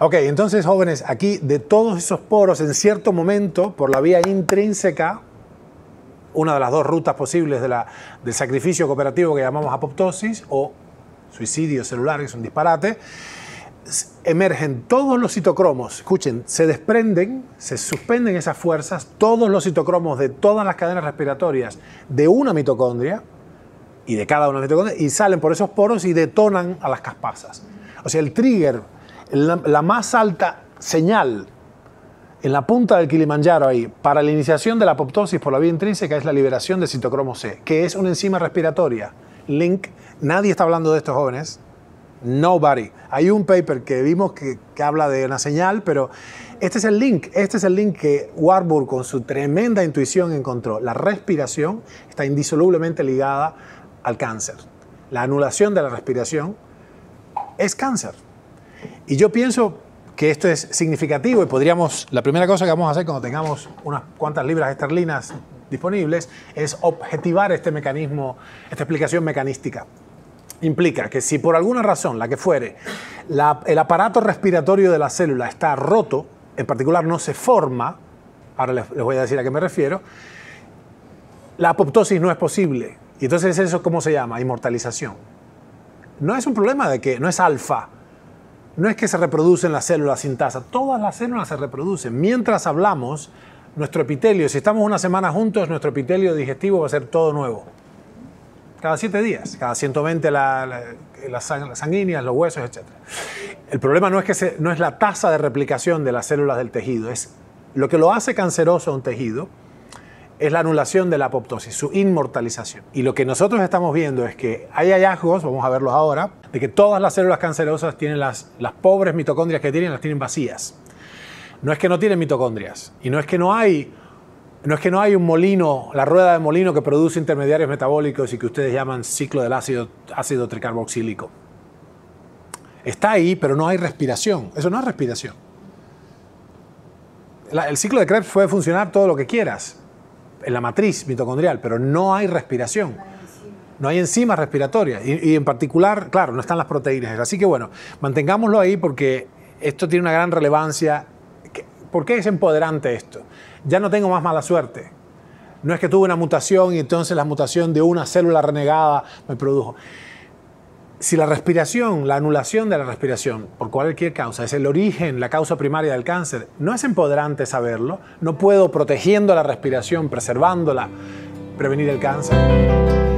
Ok, entonces jóvenes, aquí de todos esos poros, en cierto momento, por la vía intrínseca, una de las dos rutas posibles de la, del sacrificio cooperativo que llamamos apoptosis o suicidio celular, que es un disparate, emergen todos los citocromos, escuchen, se desprenden, se suspenden esas fuerzas, todos los citocromos de todas las cadenas respiratorias de una mitocondria y de cada una de las mitocondrias, y salen por esos poros y detonan a las caspasas. O sea, el trigger la, más alta señal en la punta del Kilimanjaro ahí, para la iniciación de la apoptosis por la vía intrínseca es la liberación de citocromo C, que es una enzima respiratoria. Link, nadie está hablando de estos jóvenes. Nobody. Hay un paper que vimos que, que, habla de una señal, pero este es el link, este es el link que Warburg con su tremenda intuición encontró. La respiración está indisolublemente ligada al cáncer. La anulación de la respiración es cáncer. Y yo pienso que esto es significativo y podríamos, la primera cosa que vamos a hacer cuando tengamos unas cuantas libras esterlinas disponibles es objetivar este mecanismo, esta explicación mecanística. Implica que si por alguna razón, la que fuere, el aparato respiratorio de la célula está roto, en particular no se forma, ahora les, les voy a decir a qué me refiero, la apoptosis no es posible. Y entonces eso, como se llama? Inmortalización. No es un problema de que no es alfa, no es que se reproducen las células sin tasa, todas las células se reproducen. Mientras hablamos, nuestro epitelio, si estamos una semana juntos, nuestro epitelio digestivo va a ser todo nuevo. Cada siete días, cada 120 las la, sanguíneas, los huesos, etc. El problema no es, que no es la tasa de replicación de las células del tejido, es lo que lo hace canceroso a un tejido, es la anulación de la apoptosis, su inmortalización. Y lo que nosotros estamos viendo es que hay hallazgos, vamos a verlos ahora, de que todas las células cancerosas tienen las, pobres mitocondrias que tienen, las tienen vacías. No es que no tienen mitocondrias y no es que no hay no es que no hay un molino, la rueda de molino que produce intermediarios metabólicos y que ustedes llaman ciclo del ácido, ácido tricarboxílico. Está ahí, pero no hay respiración. Eso no es respiración. el ciclo de Krebs puede funcionar todo lo que quieras, en la matriz mitocondrial, pero no hay respiración. No hay enzimas respiratorias. Y, en particular, claro, no están las proteínas. Así que bueno, mantengámoslo ahí porque esto tiene una gran relevancia. ¿Por qué es empoderante esto? Ya no tengo más mala suerte. No es que tuve una mutación y entonces la mutación de una célula renegada me produjo. Si la respiración, la anulación de la respiración por cualquier causa es el origen, la causa primaria del cáncer, no es empoderante saberlo. No puedo, protegiendo la respiración, preservándola, prevenir el cáncer.